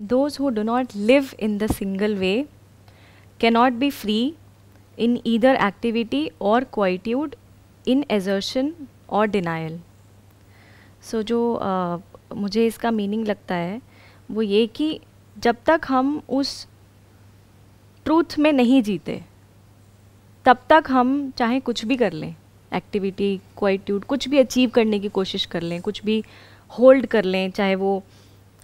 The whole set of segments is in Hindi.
those who do not live in the single way cannot be free in either activity or quietude in assertion or denial so, जो uh, मुझे इसका मीनिंग लगता है वो ये कि जब तक हम उस ट्रूथ में नहीं जीते तब तक हम चाहे कुछ भी कर लें एक्टिविटी क्वाइट्यूड कुछ भी अचीव करने की कोशिश कर लें कुछ भी होल्ड कर लें चाहे वो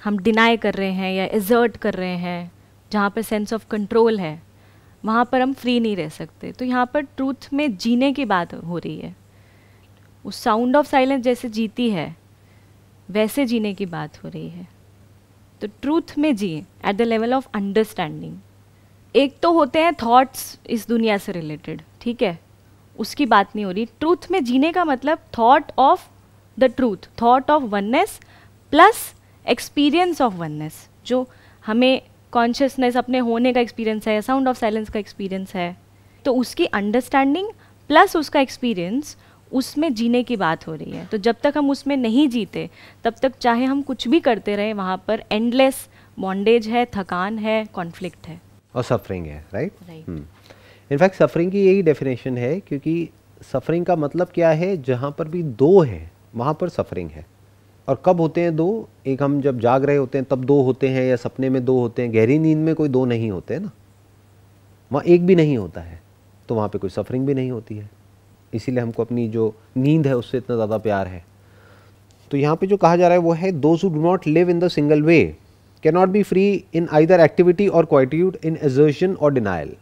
हम डिनाई कर रहे हैं या एजर्ट कर रहे हैं जहाँ पर सेंस ऑफ कंट्रोल है वहाँ पर हम फ्री नहीं रह सकते तो यहाँ पर ट्रूथ में जीने की बात हो रही है उस साउंड ऑफ साइलेंस जैसे जीती है वैसे जीने की बात हो रही है तो ट्रूथ में जिए at the level of understanding एक तो होते हैं थॉट्स इस दुनिया से रिलेटेड ठीक है उसकी बात नहीं हो रही ट्रूथ में जीने का मतलब thought of the truth thought of oneness plus experience of oneness जो हमें कॉन्शियसनेस अपने होने का एक्सपीरियंस है साउंड ऑफ साइलेंस का एक्सपीरियंस है तो उसकी अंडरस्टैंडिंग प्लस उसका एक्सपीरियंस उसमें जीने की बात हो रही है तो जब तक हम उसमें नहीं जीते तब तक चाहे हम कुछ भी करते रहे वहाँ पर एंडलेस बॉन्डेज है थकान है कॉन्फ्लिक्ट है और सफरिंग है राइट इनफैक्ट सफरिंग की यही डेफिनेशन है क्योंकि सफरिंग का मतलब क्या है जहाँ पर भी दो है वहाँ पर सफरिंग है और कब होते हैं दो एक हम जब जाग रहे होते हैं तब दो होते हैं या सपने में दो होते हैं गहरी नींद में कोई दो नहीं होते ना वहाँ एक भी नहीं होता है तो वहाँ पे कोई सफरिंग भी नहीं होती है इसीलिए हमको अपनी जो नींद है उससे इतना ज़्यादा प्यार है तो यहाँ पे जो कहा जा रहा है वो है those who do not live in the single way cannot be free in either activity or quietude in assertion or denial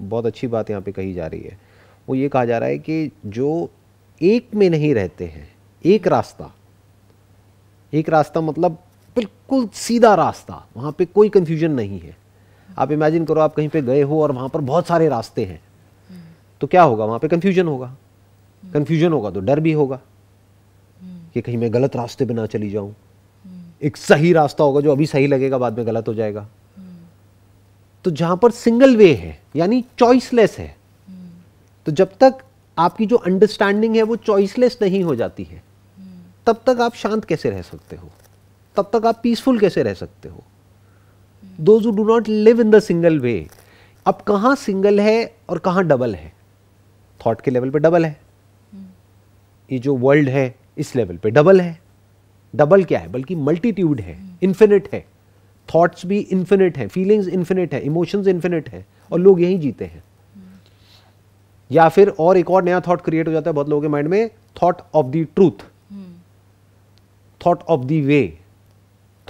बहुत अच्छी बात यहाँ पे कही जा रही है वो ये कहा जा रहा है कि जो एक में नहीं रहते हैं एक रास्ता एक रास्ता मतलब बिल्कुल सीधा रास्ता वहाँ पे कोई कन्फ्यूजन नहीं है आप इमेजिन करो आप कहीं पे गए हो और वहाँ पर बहुत सारे रास्ते हैं तो क्या होगा वहाँ पे कन्फ्यूजन होगा कन्फ्यूजन होगा तो डर भी होगा कि कहीं मैं गलत रास्ते पे ना चली जाऊँ एक सही रास्ता होगा जो अभी सही लगेगा बाद में गलत हो जाएगा तो जहाँ पर सिंगल वे है यानी चॉइसलेस है तो जब तक आपकी जो अंडरस्टैंडिंग है वो चॉइसलेस नहीं हो जाती है तब तक आप शांत कैसे रह सकते हो तब तक आप पीसफुल कैसे रह सकते हो those do not live in the single way अब कहाँ सिंगल है और कहाँ डबल है थॉट के लेवल पे डबल है ये जो वर्ल्ड है इस लेवल पे डबल है डबल क्या है बल्कि मल्टीट्यूड है इन्फिनिट है थॉट्स भी इन्फिनिट है फीलिंग्स इन्फिनिट है इमोशंस इन्फिनिट है और लोग यहीं जीते हैं या फिर और एक और नया थॉट क्रिएट हो जाता है बहुत लोगों के माइंड में thought of the truth thought of the way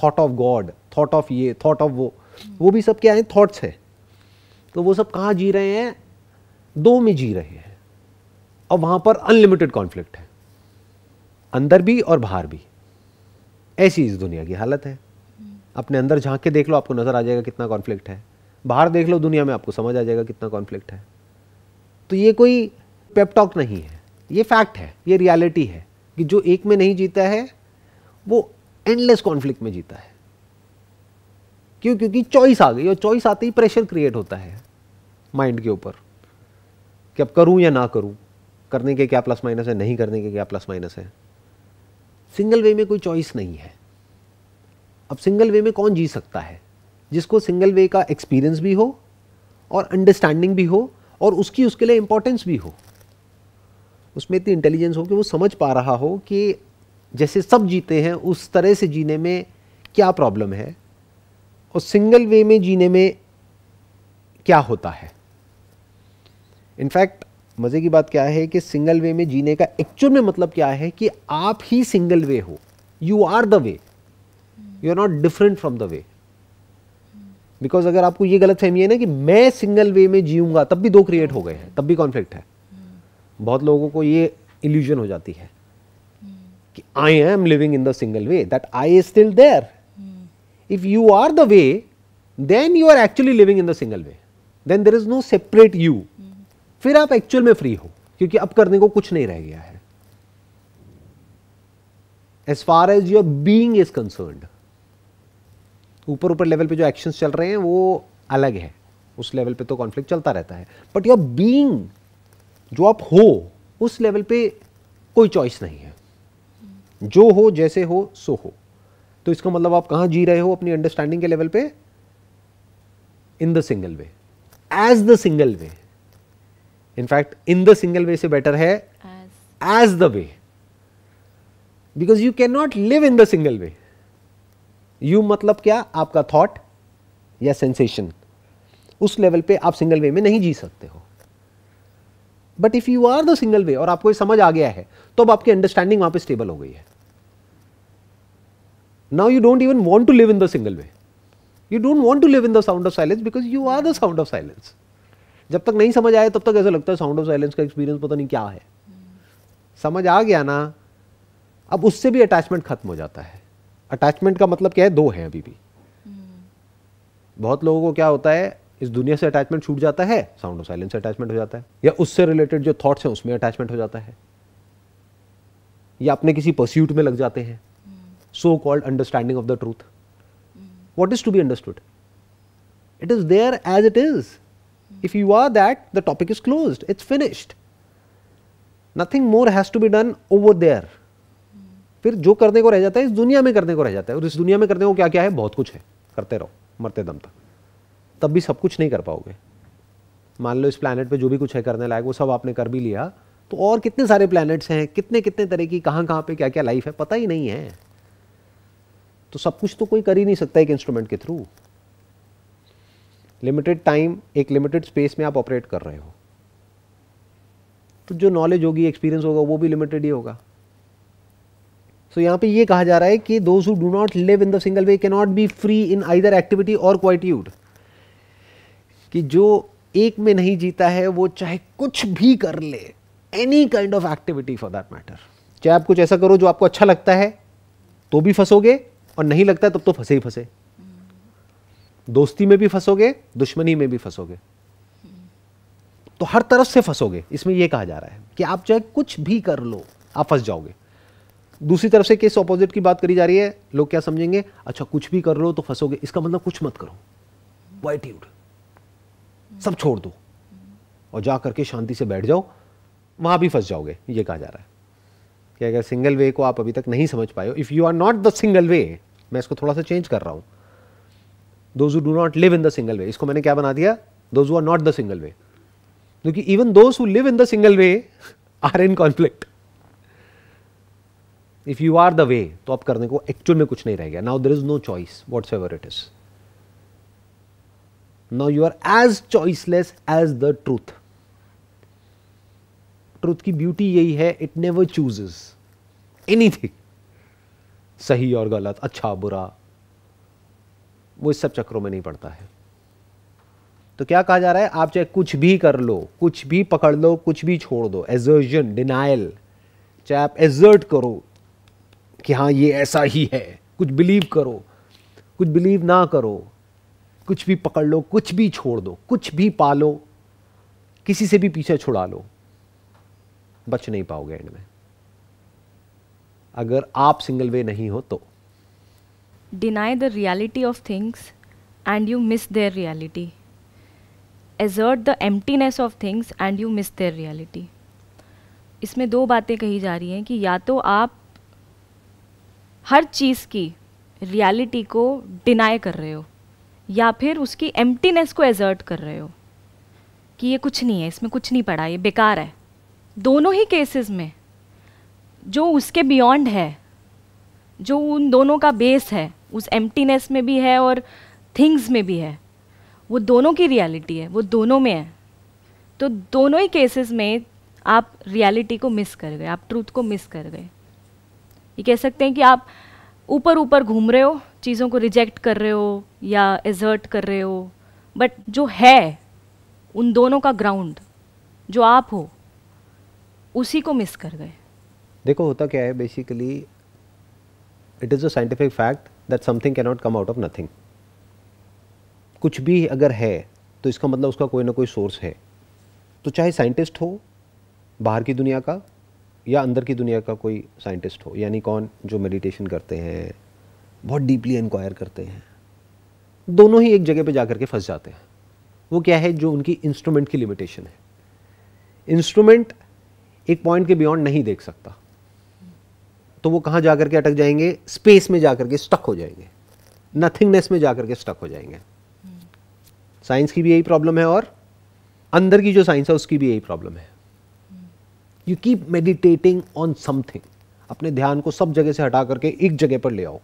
thought of God thought of ये थॉट ऑफ वो वो भी सब क्या है थॉट्स है तो वो सब कहाँ जी रहे हैं दो में जी रहे हैं और वहां पर अनलिमिटेड कॉन्फ्लिक्ट है अंदर भी और बाहर भी ऐसी इस दुनिया की हालत है अपने अंदर झांक के देख लो आपको नज़र आ जाएगा कितना कॉन्फ्लिक्ट है बाहर देख लो दुनिया में आपको समझ आ जाएगा कितना कॉन्फ्लिक्ट है तो ये कोई पेपटॉक नहीं है ये फैक्ट है ये रियलिटी है कि जो एक में नहीं जीता है वो एंडलेस कॉन्फ्लिक्ट में जीता है क्यों क्योंकि चॉइस आ गई और चॉइस आते ही प्रेशर क्रिएट होता है माइंड के ऊपर कि अब करूं या ना करूं करने के क्या प्लस माइनस है नहीं करने के क्या प्लस माइनस है सिंगल वे में कोई चॉइस नहीं है अब सिंगल वे में कौन जी सकता है जिसको सिंगल वे का एक्सपीरियंस भी हो और अंडरस्टैंडिंग भी हो और उसकी उसके लिए इंपॉर्टेंस भी हो उसमें इतनी इंटेलिजेंस हो कि वो समझ पा रहा हो कि जैसे सब जीते हैं उस तरह से जीने में क्या प्रॉब्लम है और सिंगल वे में जीने में क्या होता है इनफैक्ट मज़े की बात क्या है कि सिंगल वे में जीने का एक्चुअल में मतलब क्या है कि आप ही सिंगल वे हो you are the way you are not different from the way because अगर आपको ये गलत फहमी है ना कि मैं सिंगल वे में जीऊंगा तब भी दो क्रिएट हो गए हैं तब भी कॉन्फ्लिक्ट है बहुत लोगों को ये इल्यूजन हो जाती है कि I am living in the single way that I is still there if you are the way then you are actually living in the single way then there is no separate you फिर आप एक्चुअल में फ्री हो क्योंकि अब करने को कुछ नहीं रह गया है as far as your being is concern ऊपर ऊपर लेवल पे जो एक्शन चल रहे हैं वो अलग है उस लेवल पे तो कॉन्फ्लिक्ट चलता रहता है बट योर बींग जो आप हो उस लेवल पे कोई चॉइस नहीं है जो हो जैसे हो सो हो तो इसका मतलब आप कहां जी रहे हो अपनी अंडरस्टैंडिंग के लेवल पे in the single way as the single way in fact in the single way से बेटर है as the way because you can not live in the single way you मतलब क्या आपका थॉट या सेंसेशन उस लेवल पे आप सिंगल वे में नहीं जी सकते हो but if you are the single way और आपको ये समझ आ गया है तो अब आपकी अंडरस्टैंडिंग वहां पे स्टेबल हो गई है Now you don't even want to live in the single way. You don't want to live in the sound of silence because you are the sound of silence. जब तक नहीं समझ आया तब तक ऐसा लगता है साउंड ऑफ साइलेंस का एक्सपीरियंस पता नहीं क्या है समझ आ गया ना अब उससे भी अटैचमेंट खत्म हो जाता है अटैचमेंट का मतलब क्या है दो है अभी भी बहुत लोगों को क्या होता है इस दुनिया से अटैचमेंट छूट जाता है साउंड ऑफ साइलेंस से अटैचमेंट हो जाता है या उससे रिलेटेड जो थॉट्स हैं उसमें अटैचमेंट हो जाता है या अपने किसी परस्यूट में लग जाते हैं so called understanding of the truth. Mm. What is to be understood? It is there as it is. Mm. If you are that, the topic is closed, it's finished. Nothing more has to be done over there फिर जो करने को रह जाता है इस दुनिया में करने को रह जाता है और इस दुनिया में करने को क्या क्या है बहुत कुछ है करते रहो मरते दम तक तब भी सब कुछ नहीं कर पाओगे मान लो इस प्लानट पे जो भी कुछ है करने लायक वो सब आपने कर भी लिया तो और कितने सारे प्लैनेट्स हैं कितने कितने तरह की कहाँ कहाँ पे क्या क्या लाइफ है पता ही नहीं है तो सब कुछ तो कोई कर ही नहीं सकता एक इंस्ट्रूमेंट के थ्रू लिमिटेड टाइम एक लिमिटेड स्पेस में आप ऑपरेट कर रहे हो तो जो नॉलेज होगी एक्सपीरियंस होगा वो भी लिमिटेड ही होगा सो so, यहां पे ये कहा जा रहा है कि those who do not live in the single way can not be free in either activity or quietude कि जो एक में नहीं जीता है वो चाहे कुछ भी कर ले any kind of activity for that matter चाहे आप कुछ ऐसा करो जो आपको अच्छा लगता है तो भी फंसोगे और नहीं लगता तब तो फंसे ही फंसे दोस्ती में भी फंसोगे दुश्मनी में भी फंसोगे तो हर तरफ से फंसोगे इसमें यह कहा जा रहा है कि आप चाहे कुछ भी कर लो आप फंस जाओगे दूसरी तरफ से केस ऑपोजिट की बात करी जा रही है लोग क्या समझेंगे अच्छा कुछ भी कर लो तो फंसोगे इसका मतलब कुछ मत करो वाइट्यूड सब छोड़ दो और जा करके शांति से बैठ जाओ वहां भी फंस जाओगे ये कहा जा रहा है कि अगर सिंगल वे को आप अभी तक नहीं समझ पाए if you are not the single way मैं इसको थोड़ा सा चेंज कर रहा हूँ those who do not live in the single way इसको मैंने क्या बना दिया those who are not the single way क्योंकि even those who live in the single way are in conflict if you are the way तो आप करने को एक्चुअल में कुछ नहीं रह गया now there is no choice whatever it is now you are as choiceless as the truth truth की ब्यूटी यही है इट नेवर चूजेज एनीथिंग सही और गलत अच्छा बुरा वो इस सब चक्रों में नहीं पड़ता है तो क्या कहा जा रहा है आप चाहे कुछ भी कर लो कुछ भी पकड़ लो कुछ भी छोड़ दो एजर्जन डिनाइल चाहे आप एजर्ट करो कि हाँ ये ऐसा ही है कुछ बिलीव करो कुछ बिलीव ना करो कुछ भी पकड़ लो कुछ भी छोड़ दो कुछ भी पालो किसी से भी पीछे छुड़ा लो बच नहीं पाओगे एंड में अगर आप सिंगल वे नहीं हो तो deny the reality of things and you miss their reality assert the emptiness of things and you miss their reality इसमें दो बातें कही जा रही हैं कि या तो आप हर चीज़ की रियलिटी को डिनाई कर रहे हो या फिर उसकी एम्प्टीनेस को एजर्ट कर रहे हो कि ये कुछ नहीं है इसमें कुछ नहीं पड़ा ये बेकार है दोनों ही केसेस में जो उसके बियॉन्ड है जो उन दोनों का बेस है उस एम्प्टीनेस में भी है और थिंग्स में भी है वो दोनों की रियलिटी है वो दोनों में है तो दोनों ही केसेस में आप रियलिटी को मिस कर गए आप ट्रूथ को मिस कर गए ये कह सकते हैं कि आप ऊपर ऊपर घूम रहे हो चीज़ों को रिजेक्ट कर रहे हो या एजर्ट कर रहे हो बट जो है उन दोनों का ग्राउंड जो आप हो उसी को मिस कर गए देखो होता क्या है basically it is a scientific fact that something cannot come out of nothing कुछ भी अगर है तो इसका मतलब उसका कोई ना कोई सोर्स है तो चाहे साइंटिस्ट हो बाहर की दुनिया का या अंदर की दुनिया का कोई साइंटिस्ट हो यानी कौन जो मेडिटेशन करते हैं बहुत डीपली इंक्वायर करते हैं दोनों ही एक जगह पे जाकर के फंस जाते हैं वो क्या है जो उनकी इंस्ट्रूमेंट की लिमिटेशन है इंस्ट्रूमेंट एक पॉइंट के बियॉन्ड नहीं देख सकता तो वो कहाँ जा करके अटक जाएंगे स्पेस में जा करके स्टक हो जाएंगे नथिंगनेस में जा करके स्टक हो जाएंगे साइंस की भी यही प्रॉब्लम है और अंदर की जो साइंस है उसकी भी यही प्रॉब्लम है you keep meditating on something अपने ध्यान को सब जगह से हटा करके एक जगह पर ले आओ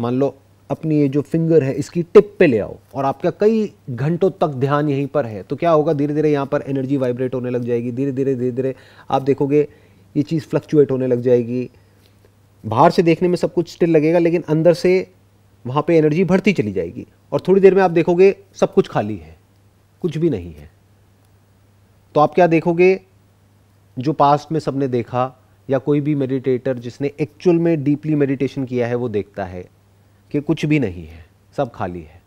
मान लो अपनी ये जो फिंगर है इसकी टिप पे ले आओ और आपका कई घंटों तक ध्यान यहीं पर है तो क्या होगा धीरे धीरे यहाँ पर एनर्जी वाइब्रेट होने लग जाएगी धीरे धीरे धीरे धीरे आप देखोगे ये चीज़ फ्लक्चुएट होने लग जाएगी बाहर से देखने में सब कुछ स्टिल लगेगा लेकिन अंदर से वहाँ पे एनर्जी बढ़ती चली जाएगी और थोड़ी देर में आप देखोगे सब कुछ खाली है कुछ भी नहीं है तो आप क्या देखोगे जो पास्ट में सबने देखा या कोई भी मेडिटेटर जिसने एक्चुअल में डीपली मेडिटेशन किया है वो देखता है कि कुछ भी नहीं है सब खाली है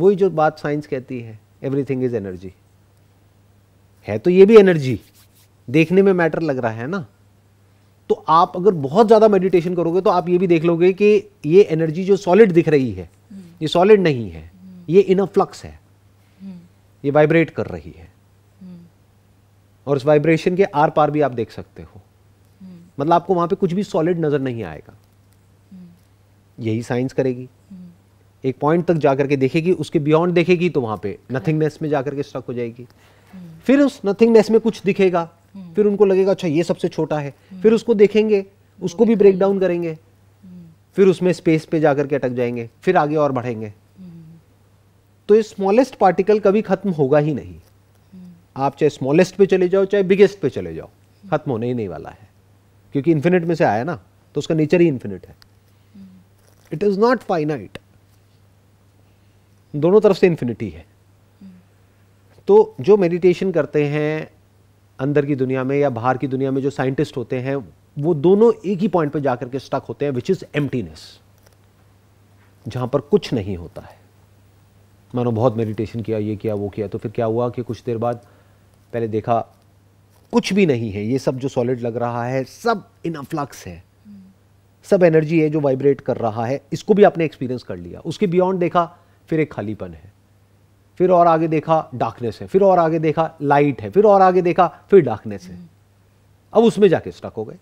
वही जो बात साइंस कहती है एवरीथिंग इज एनर्जी है तो ये भी एनर्जी देखने में मैटर लग रहा है ना तो आप अगर बहुत ज़्यादा मेडिटेशन करोगे तो आप ये भी देख लोगे कि ये एनर्जी जो सॉलिड दिख रही है ये सॉलिड नहीं है ये इन फ्लक्स है ये वाइब्रेट कर रही है और उस वाइब्रेशन के आर पार भी आप देख सकते हो मतलब आपको वहां पे कुछ भी सॉलिड नजर नहीं आएगा यही साइंस करेगी एक पॉइंट तक जाकर के देखेगी उसके बियॉन्ड देखेगी तो वहां पे नथिंगनेस में जाकर के स्टक हो जाएगी फिर उस नथिंगनेस में कुछ दिखेगा फिर उनको लगेगा अच्छा ये सबसे छोटा है फिर उसको देखेंगे उसको भी ब्रेक डाउन करेंगे फिर उसमें स्पेस पे जाकर के अटक जाएंगे फिर आगे और बढ़ेंगे तो ये स्मॉलेस्ट पार्टिकल कभी खत्म होगा ही नहीं आप चाहे स्मॉलेस्ट पे चले जाओ चाहे बिगेस्ट पे चले जाओ खत्म होने ही नहीं वाला है क्योंकि इन्फिनिट में से आया ना तो उसका नेचर ही इन्फिनिट है इट इज नॉट फाइनाइट दोनों तरफ से इन्फिनिटी है तो जो मेडिटेशन करते हैं अंदर की दुनिया में या बाहर की दुनिया में जो साइंटिस्ट होते हैं वो दोनों एक ही पॉइंट पर जाकर के स्टक होते हैं विच इज एम्प्टीनेस जहां पर कुछ नहीं होता है मानो बहुत मेडिटेशन किया ये किया वो किया तो फिर क्या हुआ कि कुछ देर बाद पहले देखा कुछ भी नहीं है ये सब जो सॉलिड लग रहा है सब इन अफ्लक्स है सब एनर्जी है जो वाइब्रेट कर रहा है इसको भी आपने एक्सपीरियंस कर लिया उसके बियॉन्ड देखा फिर एक खालीपन है फिर और आगे देखा डार्कनेस है फिर और आगे देखा लाइट है फिर और आगे देखा फिर डार्कनेस है हम्म। अब उसमें जाके स्टक हो गए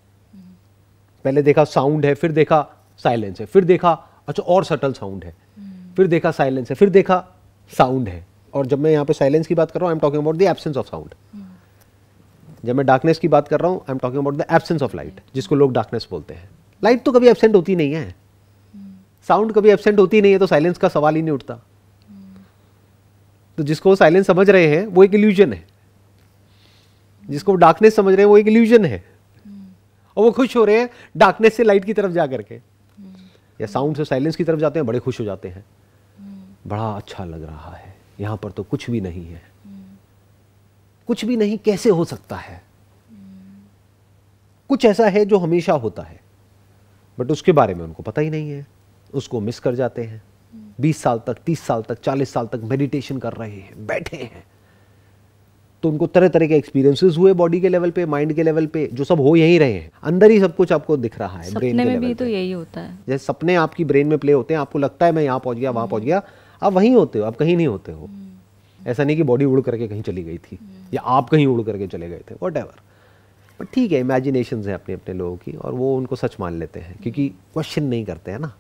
पहले देखा साउंड है फिर देखा साइलेंस है फिर देखा अच्छा और सटल साउंड हम्म। है फिर देखा साइलेंस है फिर देखा साउंड है और जब मैं यहाँ पे साइलेंस की बात कर रहा हूँ I am talking about the absence of sound जब मैं डार्कनेस की बात कर रहा हूँ I am talking about the absence of light जिसको लोग डार्कनेस बोलते हैं लाइट तो कभी एबसेंट होती नहीं है साउंड हम्म। कभी एबसेंट होती नहीं है तो साइलेंस का सवाल ही नहीं उठता तो जिसको साइलेंस समझ रहे हैं वो एक इल्यूजन है जिसको डार्कनेस समझ रहे हैं वो एक इल्यूजन है और वो खुश हो रहे हैं डार्कनेस से लाइट की तरफ जा करके या साउंड से साइलेंस की तरफ जाते हैं बड़े खुश हो जाते हैं बड़ा अच्छा लग रहा है यहां पर तो कुछ भी नहीं है कुछ भी नहीं कैसे हो सकता है कुछ ऐसा है जो हमेशा होता है बट उसके बारे में उनको पता ही नहीं है उसको मिस कर जाते हैं बीस साल तक तीस साल तक चालीस साल तक मेडिटेशन कर रहे हैं बैठे हैं तो उनको तरह तरह के एक्सपीरियंसेस हुए बॉडी के लेवल पे माइंड के लेवल पे जो सब हो यही रहे हैं अंदर ही सब कुछ आपको दिख रहा है सपने ब्रेन में भी तो यही होता है जैसे सपने आपकी ब्रेन में प्ले होते हैं आपको लगता है मैं यहाँ पहुंच गया वहां पहुंच गया आप वहीं होते हो आप कहीं नहीं होते हो हम्म। ऐसा नहीं कि बॉडी उड़ करके कहीं चली गई थी हम्म। या आप कहीं उड़ करके चले गए थे वट एवर बट ठीक है इमेजिनेशन है अपने अपने लोगों की और वो उनको सच मान लेते हैं क्योंकि क्वेश्चन नहीं करते हैं ना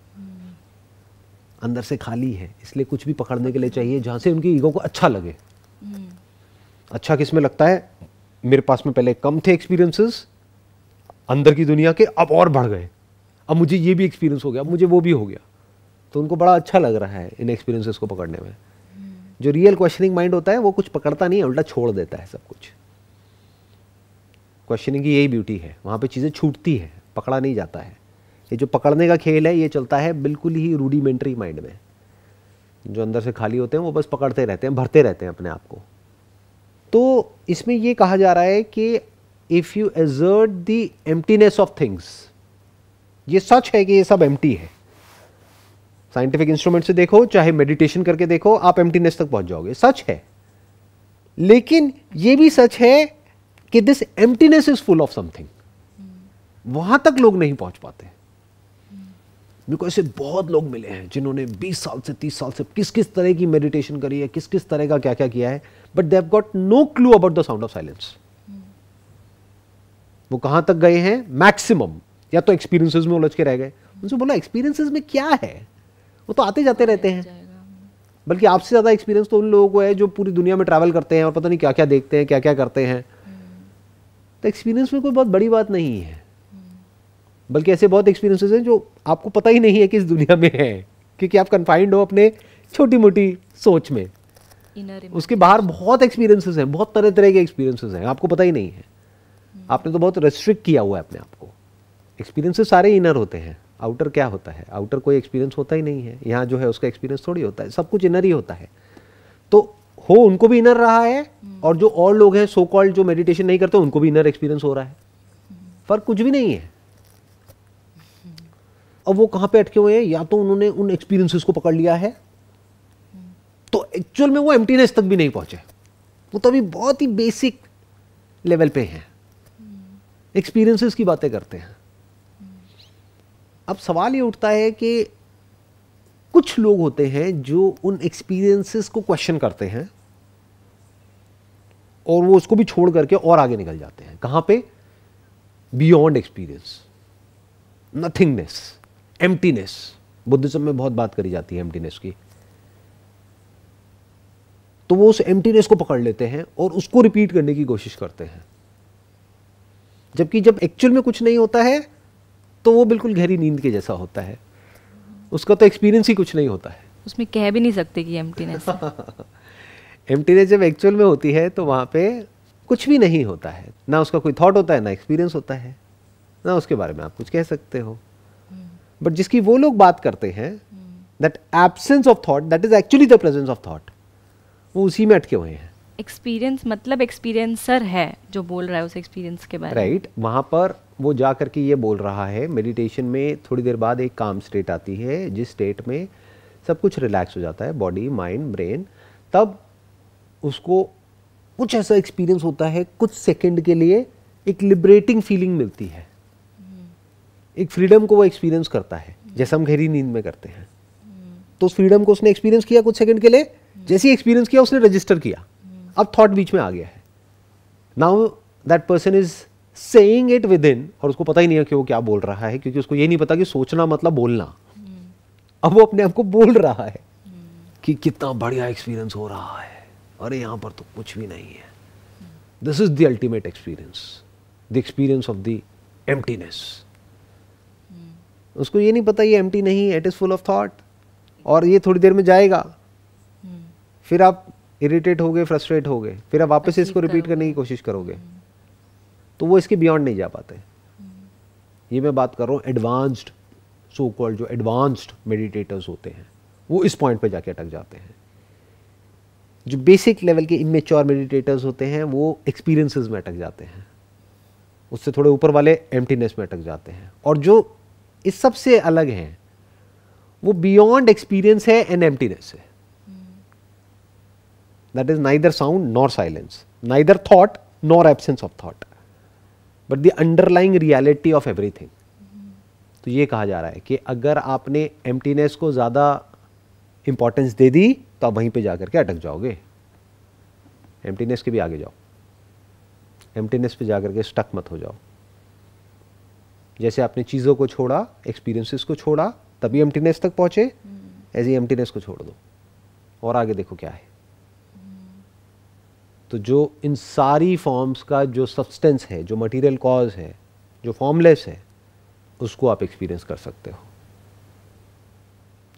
अंदर से खाली है इसलिए कुछ भी पकड़ने के लिए चाहिए जहाँ से उनकी ईगो को अच्छा लगे हम्म। अच्छा किस में लगता है मेरे पास में पहले कम थे एक्सपीरियंसेस अंदर की दुनिया के अब और बढ़ गए अब मुझे ये भी एक्सपीरियंस हो गया अब मुझे वो भी हो गया तो उनको बड़ा अच्छा लग रहा है इन एक्सपीरियंसेस को पकड़ने में हम्म। जो रियल क्वेश्चनिंग माइंड होता है वो कुछ पकड़ता नहीं है उल्टा छोड़ देता है सब कुछ क्वेश्चनिंग की यही ब्यूटी है वहाँ पे चीज़ें छूटती हैं पकड़ा नहीं जाता है ये जो पकड़ने का खेल है ये चलता है बिल्कुल ही रूडीमेंट्री माइंड में जो अंदर से खाली होते हैं वो बस पकड़ते रहते हैं भरते रहते हैं अपने आप को तो इसमें ये कहा जा रहा है कि if you assert the emptiness of things ये सच है कि ये सब एम्प्टी है साइंटिफिक इंस्ट्रूमेंट से देखो चाहे मेडिटेशन करके देखो आप एम्प्टीनेस तक पहुंच जाओगे सच है लेकिन ये भी सच है कि this emptiness is full of something वहां तक लोग नहीं पहुंच पाते मेरे को ऐसे बहुत लोग मिले हैं जिन्होंने 20 साल से 30 साल से किस किस तरह की मेडिटेशन करी है किस किस तरह का क्या क्या किया है but they've got no clue about the sound of silence वो कहां तक गए हैं मैक्सिमम या तो एक्सपीरियंसेस में उलझ के रह गए उनसे बोला एक्सपीरियंसेस में क्या है वो तो आते जाते रहते हैं बल्कि आपसे ज़्यादा एक्सपीरियंस तो उन लोगों को है जो पूरी दुनिया में ट्रैवल करते हैं और पता नहीं क्या क्या देखते हैं क्या क्या करते हैं तो एक्सपीरियंस में कोई बहुत बड़ी बात नहीं है बल्कि ऐसे बहुत एक्सपीरियंसेस हैं जो आपको पता ही नहीं है कि इस दुनिया में है क्योंकि आप कन्फाइंड हो अपने छोटी मोटी सोच में उसके बाहर बहुत एक्सपीरियंसेस हैं बहुत तरह तरह के एक्सपीरियंसेस हैं आपको पता ही नहीं है hmm. आपने तो बहुत रेस्ट्रिक्ट किया हुआ है अपने आप को एक्सपीरियंसेस सारे इनर होते हैं आउटर क्या होता है आउटर कोई एक्सपीरियंस होता ही नहीं है यहाँ जो है उसका एक्सपीरियंस थोड़ी होता है सब कुछ इनर ही होता है तो हो उनको भी इनर रहा है hmm. और जो और लोग हैं सो कॉल्ड जो मेडिटेशन नहीं करते उनको भी इनर एक्सपीरियंस हो रहा है hmm. फर्क कुछ भी नहीं है अब वो कहाँ पे अटके हुए हैं या तो उन्होंने उन एक्सपीरियंसेस को पकड़ लिया है तो एक्चुअल में वो एम्प्टीनेस तक भी नहीं पहुंचे वो तो अभी बहुत ही बेसिक लेवल पे हैं एक्सपीरियंसेस की बातें करते हैं अब सवाल ये उठता है कि कुछ लोग होते हैं जो उन एक्सपीरियंसेस को क्वेश्चन करते हैं और वो उसको भी छोड़ करके और आगे निकल जाते हैं कहां पे beyond experience nothingness emptiness Buddhism में बहुत बात करी जाती है एम्प्टीनेस की तो वो उस एम्प्टीनेस को पकड़ लेते हैं और उसको रिपीट करने की कोशिश करते हैं जबकि जब एक्चुअल में कुछ नहीं होता है तो वो बिल्कुल गहरी नींद के जैसा होता है उसका तो एक्सपीरियंस ही कुछ नहीं होता है उसमें कह भी नहीं सकते कि एम्प्टीनेस एम्प्टीनेस जब एक्चुअल में होती है तो वहां पे कुछ भी नहीं होता है ना उसका कोई थॉट होता है ना एक्सपीरियंस होता है ना उसके बारे में आप कुछ कह सकते हो बट जिसकी वो लोग बात करते हैं that absence of thought that is actually the presence of thought वो उसी में अटके हुए हैं एक्सपीरियंस मतलब एक्सपीरियंसर है जो बोल रहा है उस एक्सपीरियंस के बारे में राइट right, पर वो जा करके ये बोल रहा है मेडिटेशन में थोड़ी देर बाद एक काम स्टेट आती है जिस स्टेट में सब कुछ रिलैक्स हो जाता है बॉडी माइंड ब्रेन तब उसको कुछ ऐसा एक्सपीरियंस होता है कुछ सेकंड के लिए एक लिबरेटिंग फीलिंग मिलती है एक फ्रीडम को वो एक्सपीरियंस करता है जैसे हम गहरी नींद में करते हैं तो उस फ्रीडम को उसने एक्सपीरियंस किया कुछ सेकंड के लिए जैसे ही एक्सपीरियंस किया उसने रजिस्टर किया अब थॉट बीच में आ गया है now that person is saying it within और उसको पता ही नहीं है कि वो क्या बोल रहा है क्योंकि उसको ये नहीं पता कि सोचना मतलब बोलना अब वो अपने आप को बोल रहा है कि कितना बढ़िया एक्सपीरियंस हो रहा है अरे यहां पर तो कुछ भी नहीं है this is the ultimate experience the experience of the emptiness उसको ये नहीं पता ये एम्प्टी नहीं it is full of thought और ये थोड़ी देर में जाएगा हम्म। फिर आप इरिटेट हो गए फ्रस्ट्रेट हो गए फिर आप वापस इसको रिपीट करने की कोशिश करोगे हम्म। तो वो इसके बियॉन्ड नहीं जा पाते हम्म। ये मैं बात कर रहा हूँ एडवांस्ड सो कॉल्ड जो एडवांस्ड मेडिटेटर्स होते हैं वो इस पॉइंट पे जाके अटक जाते हैं जो बेसिक लेवल के इमेच्योर मेडिटेटर्स होते हैं वो एक्सपीरियंसेस में अटक जाते हैं उससे थोड़े ऊपर वाले एम्प्टीनेस में अटक जाते हैं और जो इस सब से अलग है वो बियॉन्ड एक्सपीरियंस है एन एम्प्टीनेस है that is neither sound nor silence neither thought nor absence of thought but the underlying reality of everything तो ये कहा जा रहा है कि अगर आपने एम्प्टीनेस को ज़्यादा इंपॉर्टेंस दे दी तो आप वहीं पे जाकर के अटक जाओगे एम्प्टीनेस के भी आगे जाओ एम्प्टीनेस पे जाकर के स्टक मत हो जाओ जैसे आपने चीज़ों को छोड़ा एक्सपीरियंसेस को छोड़ा तभी एम्प्टीनेस तक पहुँचे एज ए एम्प्टीनेस को छोड़ दो और आगे देखो क्या है हम्म। तो जो इन सारी फॉर्म्स का जो सब्सटेंस है जो मटेरियल कॉज है जो फॉर्मलेस है उसको आप एक्सपीरियंस कर सकते हो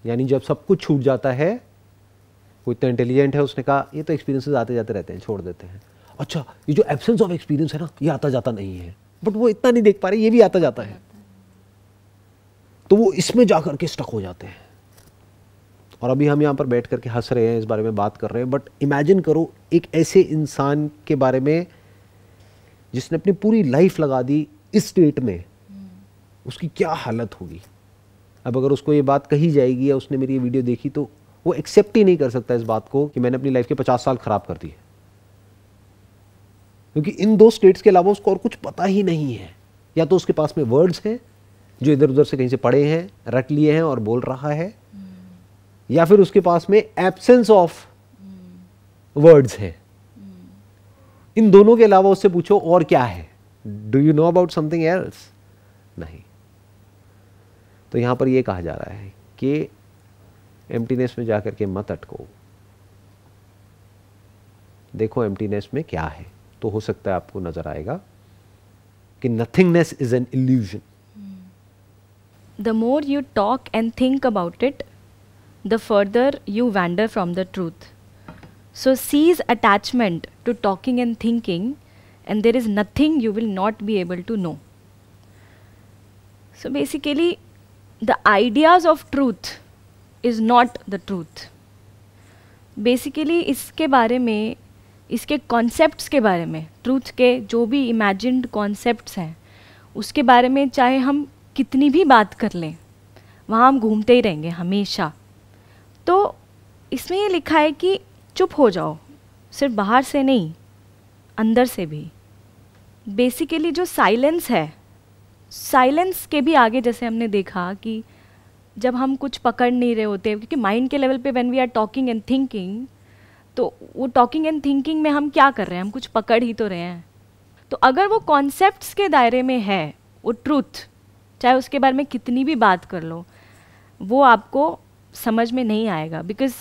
यानी जब सब कुछ छूट जाता है कोई इतना इंटेलिजेंट है उसने कहा ये तो एक्सपीरियंसेस आते जाते रहते हैं छोड़ देते हैं अच्छा ये जो एब्सेंस ऑफ एक्सपीरियंस है ना ये आता जाता नहीं है बट वो इतना नहीं देख पा रहे ये भी आता जाता है तो वो इसमें जा करके स्टक हो जाते हैं और अभी हम यहां पर बैठ करके हंस रहे हैं इस बारे में बात कर रहे हैं बट इमेजिन करो एक ऐसे इंसान के बारे में जिसने अपनी पूरी लाइफ लगा दी इस स्टेट में उसकी क्या हालत होगी अब अगर उसको ये बात कही जाएगी या उसने मेरी ये वीडियो देखी तो वो एक्सेप्ट ही नहीं कर सकता इस बात को कि मैंने अपनी लाइफ के पचास साल ख़राब कर दिए क्योंकि इन दो स्टेट्स के अलावा उसको और कुछ पता ही नहीं है या तो उसके पास में वर्ड्स हैं जो इधर उधर से कहीं से पड़े हैं रट लिए हैं और बोल रहा है hmm. या फिर उसके पास में एब्सेंस ऑफ वर्ड्स हैं hmm. इन दोनों के अलावा उससे पूछो और क्या है do you know about something else नहीं तो यहां पर यह कहा जा रहा है कि एम्प्टीनेस में जाकर के मत अटको देखो एम्प्टीनेस में क्या है तो हो सकता है आपको नजर आएगा कि nothingness is an illusion the more you talk and think about it the further you wander from the truth so cease attachment to talking and thinking and there is nothing you will not be able to know so basically the ideas of truth is not the truth basically इसके बारे में इसके कॉन्सेप्ट्स के बारे में ट्रूथ के जो भी इमेजिनड कॉन्सेप्ट्स हैं उसके बारे में चाहे हम कितनी भी बात कर लें वहाँ हम घूमते ही रहेंगे हमेशा तो इसमें ये लिखा है कि चुप हो जाओ सिर्फ बाहर से नहीं अंदर से भी बेसिकली जो साइलेंस है साइलेंस के भी आगे जैसे हमने देखा कि जब हम कुछ पकड़ नहीं रहे होते क्योंकि माइंड के लेवल पे when we are talking and thinking तो वो टॉकिंग एंड थिंकिंग में हम क्या कर रहे हैं हम कुछ पकड़ ही तो रहे हैं तो अगर वो कॉन्सेप्ट के दायरे में है वो ट्रूथ चाहे उसके बारे में कितनी भी बात कर लो वो आपको समझ में नहीं आएगा बिकॉज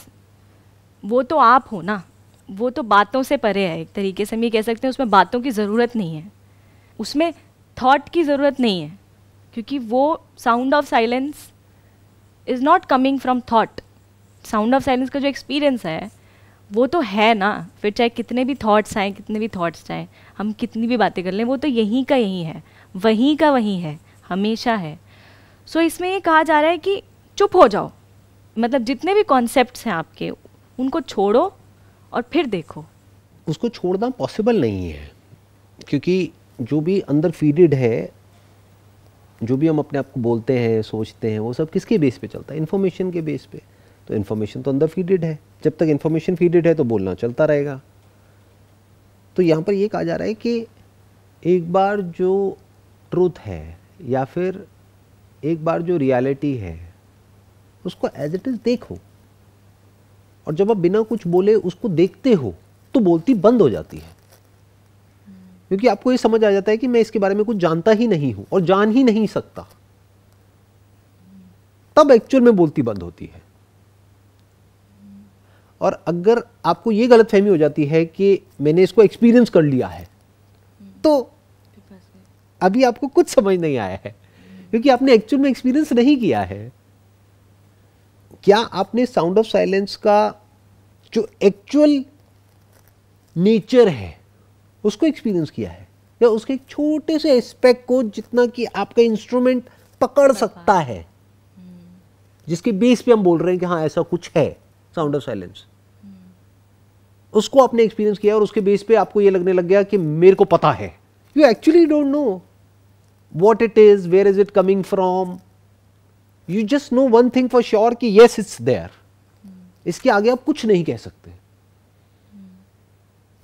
वो तो आप हो ना वो तो बातों से परे है एक तरीके से हम ये कह सकते हैं उसमें बातों की ज़रूरत नहीं है उसमें थॉट की ज़रूरत नहीं है क्योंकि वो sound of silence is not coming from thought sound of silence का जो एक्सपीरियंस है वो तो है ना फिर चाहे कितने भी थॉट्स आए कितने भी थॉट्स आए हम कितनी भी बातें कर लें वो तो यहीं का यहीं है वहीं का वहीं है हमेशा है सो so, इसमें ये कहा जा रहा है कि चुप हो जाओ मतलब जितने भी कॉन्सेप्ट हैं आपके उनको छोड़ो और फिर देखो उसको छोड़ना पॉसिबल नहीं है क्योंकि जो भी अंदर फीडेड है जो भी हम अपने आप को बोलते हैं सोचते हैं वो सब किसके बेस पे चलता है इन्फॉर्मेशन के बेस पे तो इन्फॉर्मेशन तो अंदर फीडेड है जब तक इन्फॉर्मेशन फीडेड है तो बोलना चलता रहेगा तो यहाँ पर ये कहा जा रहा है कि एक बार जो ट्रूथ है या फिर एक बार जो रियलिटी है उसको एज इट इज़ देखो और जब आप बिना कुछ बोले उसको देखते हो तो बोलती बंद हो जाती है क्योंकि आपको ये समझ आ जाता है कि मैं इसके बारे में कुछ जानता ही नहीं हूँ और जान ही नहीं सकता तब एक्चुअल में बोलती बंद होती है और अगर आपको ये गलत फहमी हो जाती है कि मैंने इसको एक्सपीरियंस कर लिया है तो अभी आपको कुछ समझ नहीं आया है क्योंकि आपने एक्चुअल में एक्सपीरियंस नहीं किया है क्या आपने साउंड ऑफ साइलेंस का जो एक्चुअल नेचर है उसको एक्सपीरियंस किया है या उसके एक छोटे से एस्पेक्ट को जितना कि आपका इंस्ट्रूमेंट पकड़ सकता है जिसके बेस पे हम बोल रहे हैं कि हाँ ऐसा कुछ है साउंड ऑफ साइलेंस उसको आपने एक्सपीरियंस किया और उसके बेस पे आपको ये लगने लग गया कि मेरे को पता है you actually don't know what it is where is it coming from you just know one thing for sure कि येस इट्स देयर इसके आगे आप कुछ नहीं कह सकते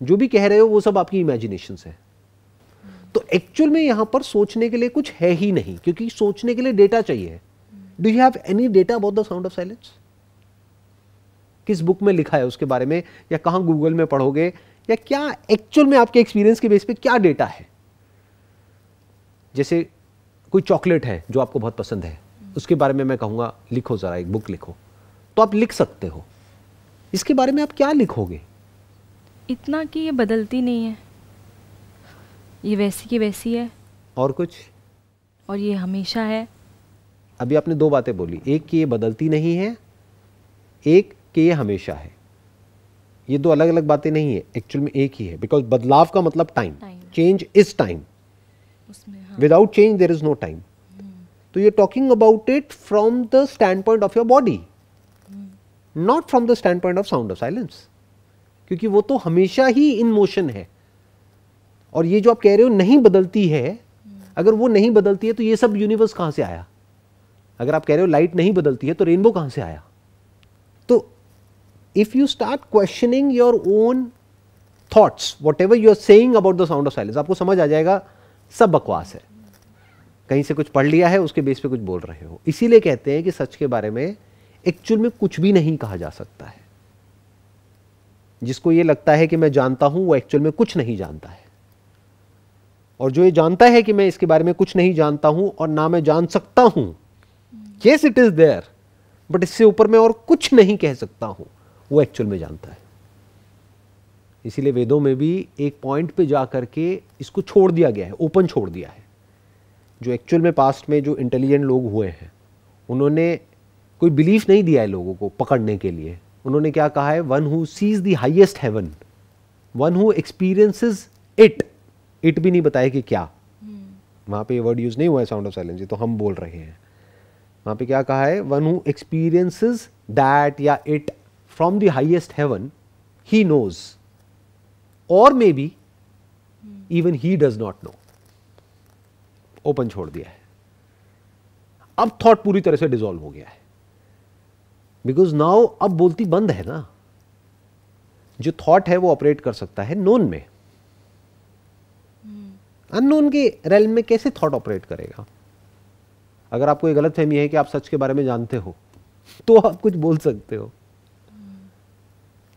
जो भी कह रहे हो वो सब आपकी इमेजिनेशन है तो एक्चुअल में यहां पर सोचने के लिए कुछ है ही नहीं क्योंकि सोचने के लिए डेटा चाहिए do you have any data about the sound of silence किस बुक में लिखा है उसके बारे में या कहाँ गूगल में पढ़ोगे या क्या एक्चुअल में आपके एक्सपीरियंस के बेस पे क्या डेटा है जैसे कोई चॉकलेट है जो आपको बहुत पसंद है उसके बारे में मैं कहूँगा लिखो ज़रा एक बुक लिखो तो आप लिख सकते हो इसके बारे में आप क्या लिखोगे इतना कि ये बदलती नहीं है ये वैसी की वैसी है और कुछ और ये हमेशा है अभी आपने दो बातें बोली एक कि ये बदलती नहीं है एक कि ये हमेशा है ये दो अलग अलग बातें नहीं है एक्चुअल में एक ही है बिकॉज बदलाव का मतलब time change is time without change there is no time तो you talking about it from the standpoint of your body not from the standpoint of sound of silence क्योंकि वो तो हमेशा ही इन मोशन है और ये जो आप कह रहे हो नहीं बदलती है हम्म। अगर वो नहीं बदलती है तो ये सब यूनिवर्स कहां से आया अगर आप कह रहे हो लाइट नहीं बदलती है तो रेनबो कहां से आया if you start questioning your own thoughts whatever you are saying about the sound of silence आपको समझ आ जाएगा सब बकवास है कहीं से कुछ पढ़ लिया है उसके बेस पे कुछ बोल रहे हो इसीलिए कहते हैं कि सच के बारे में एक्चुअल में कुछ भी नहीं कहा जा सकता है जिसको ये लगता है कि मैं जानता हूं वो एक्चुअल में कुछ नहीं जानता है और जो ये जानता है कि मैं इसके बारे में कुछ नहीं जानता हूं और ना मैं जान सकता हूं yes it is there but इससे ऊपर मैं और कुछ नहीं कह सकता हूं वो एक्चुअल में जानता है इसीलिए वेदों में भी एक पॉइंट पे जा करके इसको छोड़ दिया गया है ओपन छोड़ दिया है जो एक्चुअल में पास्ट में जो इंटेलिजेंट लोग हुए हैं उन्होंने कोई बिलीफ नहीं दिया है लोगों को पकड़ने के लिए उन्होंने क्या कहा है one who sees the highest heaven one who experiences it it भी नहीं बताया कि क्या हम्म। वहां पे ये वर्ड यूज़ नहीं हुआ है साउंड ऑफ साइलेंस तो हम बोल रहे हैं वहां पे क्या कहा है वन हु एक्सपीरियंसिस दैट या it from the highest heaven, he knows, or maybe even he does not know. Open छोड़ दिया है अब थॉट पूरी तरह से डिजोल्व हो गया है बिकॉज नाउ अब बोलती बंद है ना जो थॉट है वो ऑपरेट कर सकता है नोन में अननोन के रेल में कैसे थॉट ऑपरेट करेगा अगर आपको ये गलत फहमी है कि आप सच के बारे में जानते हो तो आप कुछ बोल सकते हो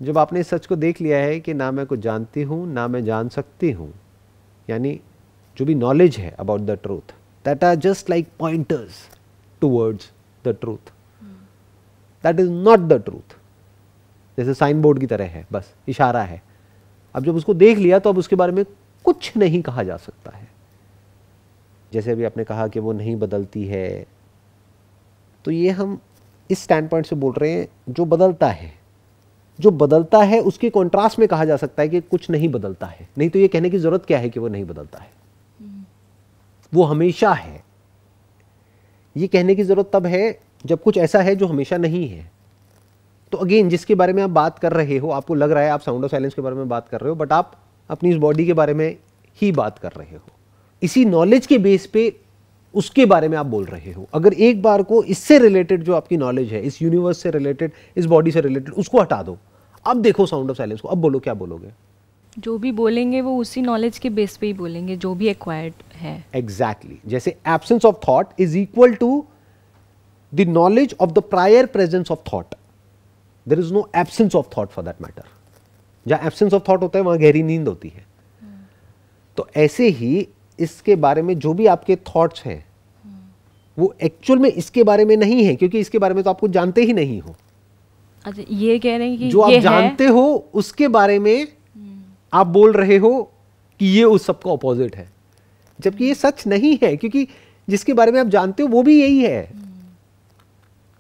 जब आपने इस सच को देख लिया है कि ना मैं कुछ जानती हूँ ना मैं जान सकती हूँ यानी जो भी नॉलेज है about the truth that are just like pointers towards the truth that is not the truth जैसे साइन बोर्ड की तरह है बस इशारा है अब जब उसको देख लिया तो अब उसके बारे में कुछ नहीं कहा जा सकता है जैसे अभी आपने कहा कि वो नहीं बदलती है तो ये हम इस स्टैंड पॉइंट से बोल रहे हैं जो बदलता है जो बदलता है उसके कॉन्ट्रास्ट में कहा जा सकता है कि कुछ नहीं बदलता है नहीं तो ये कहने की जरूरत क्या है कि वो नहीं बदलता है वो हमेशा है ये कहने की जरूरत तब है जब कुछ ऐसा है जो हमेशा नहीं है तो अगेन जिसके बारे में आप बात कर रहे हो आपको लग रहा है आप साउंड ऑफ साइलेंस के बारे में बात कर रहे हो बट आप अपनी इस बॉडी के बारे में ही बात कर रहे हो इसी नॉलेज के बेस पे उसके बारे में आप बोल रहे हो अगर एक बार को इससे रिलेटेड जो आपकी नॉलेज है इस यूनिवर्स से रिलेटेड इस बॉडी से रिलेटेड उसको हटा दो अब देखो साउंड ऑफ साइलेंस को अब बोलो क्या बोलोगे जो भी बोलेंगे वो उसी नॉलेज के बेस पे ही बोलेंगे जो भी एक्वायर्ड है एग्जैक्टली exactly. जैसे absence of thought is equal to the knowledge of the prior presence of thought there is no absence of thought for that matter जहां एब्सेंस ऑफ थॉट होता है वहां गहरी नींद होती है hmm. तो ऐसे ही इसके बारे में जो भी आपके थॉट्स हैं hmm. वो एक्चुअल में इसके बारे में नहीं है क्योंकि इसके बारे में तो आप कुछ जानते ही नहीं हो अच्छा, ये कह रहे हैं कि जो आप जानते हो उसके बारे में हम्म। आप बोल रहे हो कि ये उस सब का अपोजिट है जबकि ये सच नहीं है क्योंकि जिसके बारे में आप जानते हो वो भी यही है हम्म।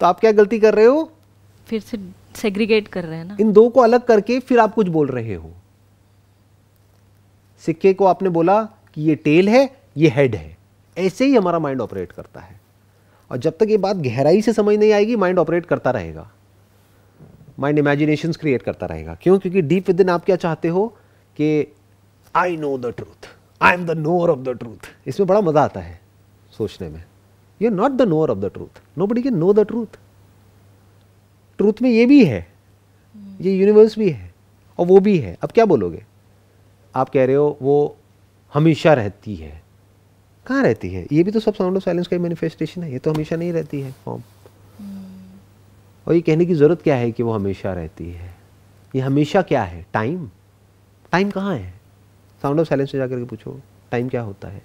तो आप क्या गलती कर रहे हो फिर से सेग्रीगेट कर रहे हैं ना इन दो को अलग करके फिर आप कुछ बोल रहे हो सिक्के को आपने बोला कि ये टेल है ये हेड है ऐसे ही हमारा माइंड ऑपरेट करता है और जब तक ये बात गहराई से समझ नहीं आएगी माइंड ऑपरेट करता रहेगा माइंड इमेजिनेशन क्रिएट करता रहेगा क्यों क्योंकि डीप विद इन आप क्या चाहते हो कि I know the truth I am the knower of the truth इसमें बड़ा मजा आता है सोचने में you are not the knower of the truth nobody can know the truth truth में ये भी है hmm. ये यूनिवर्स भी है और वो भी है अब क्या बोलोगे आप कह रहे हो वो हमेशा रहती है कहाँ रहती है ये भी तो सब साउंड ऑफ साइलेंस का ही मैनिफेस्टेशन है ये तो हमेशा नहीं रहती है फॉर्म और ये कहने की ज़रूरत क्या है कि वो हमेशा रहती है ये हमेशा क्या है टाइम टाइम कहाँ है साउंड ऑफ साइलेंस में जाकर के पूछो टाइम क्या होता है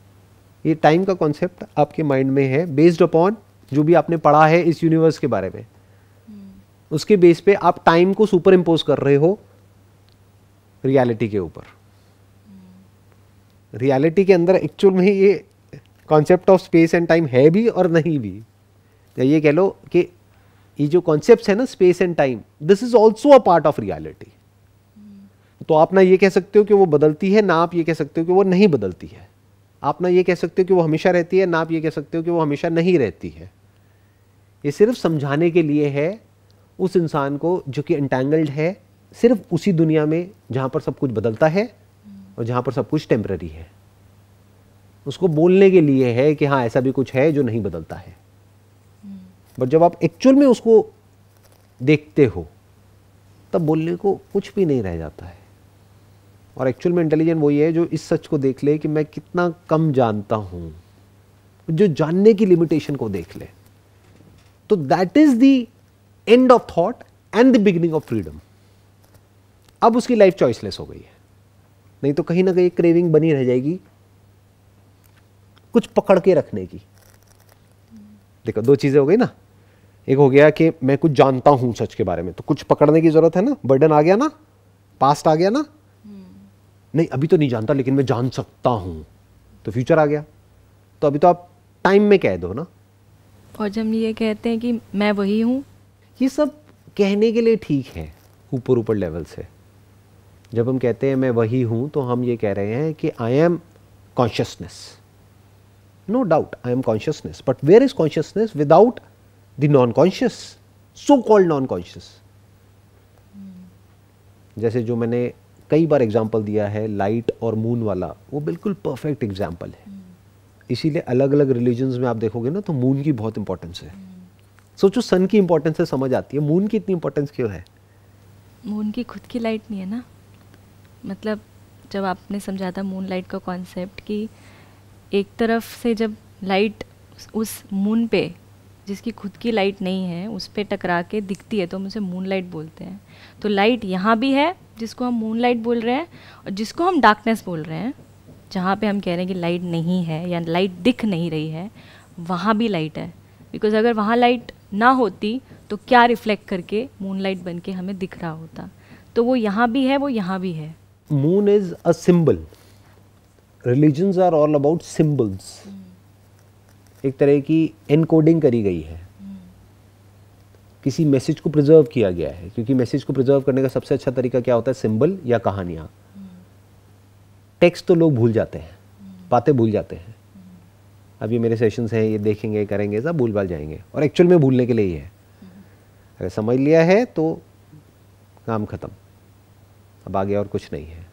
ये टाइम का कॉन्सेप्ट आपके माइंड में है बेस्ड अपॉन जो भी आपने पढ़ा है इस यूनिवर्स के बारे में हम्म। उसके बेस पे आप टाइम को सुपर इम्पोज कर रहे हो रियलिटी के ऊपर रियलिटी हम्म। के अंदर एक्चुअल में ये concept of space and time है भी और नहीं भी या ये कह लो कि ये जो कॉन्सेप्ट है ना space and time this is also a part of reality तो आप ना ये कह सकते हो कि वो बदलती है ना आप ये कह सकते हो कि वो नहीं बदलती है आप ना ये कह सकते हो कि वो हमेशा रहती है ना आप ये कह सकते हो कि वो हमेशा नहीं रहती है ये सिर्फ समझाने के लिए है उस इंसान को जो कि एंटेंगल्ड है सिर्फ उसी दुनिया में जहाँ पर सब कुछ बदलता है और जहाँ पर सब कुछ टेम्प्ररी है उसको बोलने के लिए है कि हाँ ऐसा भी कुछ है जो नहीं बदलता है बट जब आप एक्चुअल में उसको देखते हो तब बोलने को कुछ भी नहीं रह जाता है और एक्चुअल में इंटेलिजेंट वही है जो इस सच को देख ले कि मैं कितना कम जानता हूं जो जानने की लिमिटेशन को देख ले तो that is the end of thought and the beginning of freedom अब उसकी लाइफ चॉइसलेस हो गई है नहीं तो कहीं ना कहीं क्रेविंग बनी रह जाएगी कुछ पकड़ के रखने की देखो दो चीजें हो गई ना एक हो गया कि मैं कुछ जानता हूं सच के बारे में तो कुछ पकड़ने की जरूरत है ना बर्डन आ गया ना पास्ट आ गया ना हम्म। नहीं अभी तो नहीं जानता लेकिन मैं जान सकता हूं तो फ्यूचर आ गया तो अभी तो आप टाइम में कह दो ना और जब ये कहते हैं कि मैं वही हूं ये सब कहने के लिए ठीक है ऊपर ऊपर लेवल से जब हम कहते हैं मैं वही हूं तो हम ये कह रहे हैं कि I am consciousness no doubt I am consciousness but where is consciousness without the non-conscious, so-called non-conscious. जैसे जो मैंने कई बार एग्जाम्पल दिया है लाइट और मून वाला वो बिल्कुल परफेक्ट एग्जाम्पल है इसीलिए अलग अलग रिलीजन्स में आप देखोगे ना तो मून की बहुत इंपॉर्टेंस है सोचो सन की इंपॉर्टेंस है समझ आती है मून की इतनी इंपॉर्टेंस क्यों है मून की खुद की लाइट नहीं है ना मतलब जब आपने समझा था मून लाइट का कॉन्सेप्ट कि एक तरफ से जब लाइट उस मून पे जिसकी खुद की लाइट नहीं है उस पर टकरा के दिखती है तो हम उसे मून लाइट बोलते हैं तो लाइट यहाँ भी है जिसको हम मून लाइट बोल रहे हैं और जिसको हम डार्कनेस बोल रहे हैं जहाँ पे हम कह रहे हैं कि लाइट नहीं है या लाइट दिख नहीं रही है वहाँ भी लाइट है बिकॉज़ अगर वहाँ लाइट ना होती तो क्या रिफ्लेक्ट करके मून लाइट बन के हमें दिख रहा होता तो वो यहाँ भी है वो यहाँ भी है moon is a symbol religion are all about symbols एक तरह की एनकोडिंग करी गई है किसी मैसेज को प्रिजर्व किया गया है क्योंकि मैसेज को प्रिजर्व करने का सबसे अच्छा तरीका क्या होता है सिंबल या कहानियाँ टेक्स्ट तो लोग भूल जाते हैं बातें भूल जाते हैं अब ये मेरे सेशंस हैं ये देखेंगे करेंगे सब भूल भाल जाएंगे और एक्चुअल में भूलने के लिए ही है अगर समझ लिया है तो काम ख़त्म अब आगे और कुछ नहीं है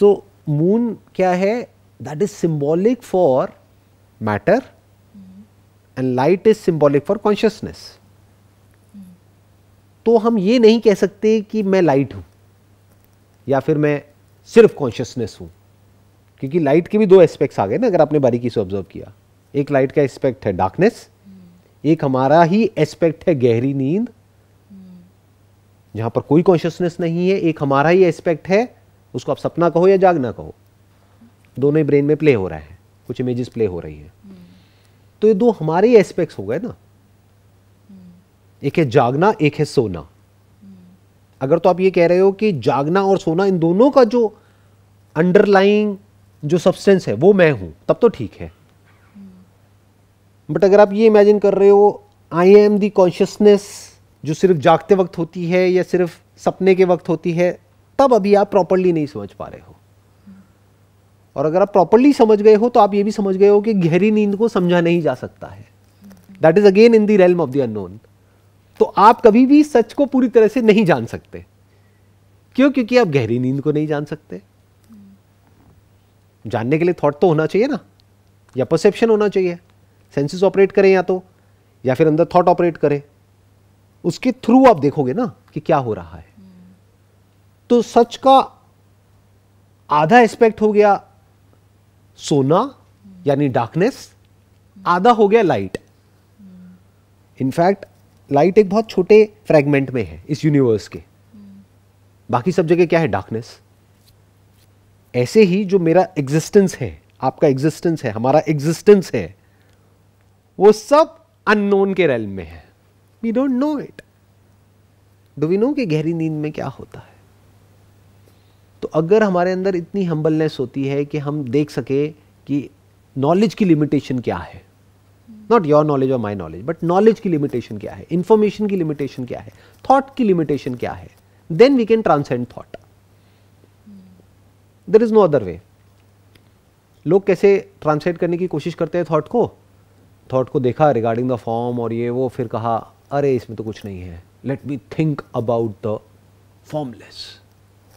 सो मून क्या है that is symbolic for matter and light is symbolic for consciousness. तो हम ये नहीं कह सकते कि मैं लाइट हूं या फिर मैं सिर्फ कॉन्शियसनेस हूं क्योंकि लाइट के भी दो aspects आ गए ना अगर आपने बारीकी से ऑब्जर्व किया एक लाइट का एस्पेक्ट है डार्कनेस एक हमारा ही एस्पेक्ट है गहरी नींद जहां पर कोई कॉन्शियसनेस नहीं है एक हमारा ही एस्पेक्ट है उसको आप सपना कहो या जागना कहो दोनों ही ब्रेन में प्ले हो रहा है कुछ इमेजेस प्ले हो रही हैं तो ये दो हमारे ही एस्पेक्ट्स हो गए ना एक है जागना एक है सोना अगर तो आप ये कह रहे हो कि जागना और सोना इन दोनों का जो अंडरलाइंग जो सब्सटेंस है वो मैं हूं तब तो ठीक है बट अगर आप ये इमेजिन कर रहे हो आई एम दी कॉन्शियसनेस जो सिर्फ जागते वक्त होती है या सिर्फ सपने के वक्त होती है तब अभी आप प्रॉपरली नहीं समझ पा रहे हो और अगर आप प्रॉपरली समझ गए हो तो आप ये भी समझ गए हो कि गहरी नींद को समझा नहीं जा सकता है that is again in the realm of the unknown तो आप कभी भी सच को पूरी तरह से नहीं जान सकते क्यों क्योंकि आप गहरी नींद को नहीं जान सकते जानने के लिए थॉट तो होना चाहिए ना या परसेप्शन होना चाहिए सेंसेस ऑपरेट करें या तो या फिर अंदर थॉट ऑपरेट करें उसके थ्रू आप देखोगे ना कि क्या हो रहा है तो सच का आधा एस्पेक्ट हो गया सोना यानी डार्कनेस आधा हो गया लाइट इनफैक्ट लाइट एक बहुत छोटे फ्रेगमेंट में है इस यूनिवर्स के बाकी सब जगह क्या है डार्कनेस ऐसे ही जो मेरा एग्जिस्टेंस है आपका एग्जिस्टेंस है हमारा एग्जिस्टेंस है वो सब अननोन के रेल में है we don't know it do we know कि गहरी नींद में क्या होता है तो अगर हमारे अंदर इतनी हम्बलनेस होती है कि हम देख सके कि नॉलेज की लिमिटेशन क्या है नॉट योर नॉलेज और माई नॉलेज बट नॉलेज की लिमिटेशन क्या है इन्फॉर्मेशन की लिमिटेशन क्या है थॉट की लिमिटेशन क्या है then we can transcend thought there is no other way लोग कैसे ट्रांसलेट करने की कोशिश करते हैं थॉट को थॉट को देखा रिगार्डिंग द फॉर्म और ये वो फिर कहा अरे इसमें तो कुछ नहीं है let me think about the formless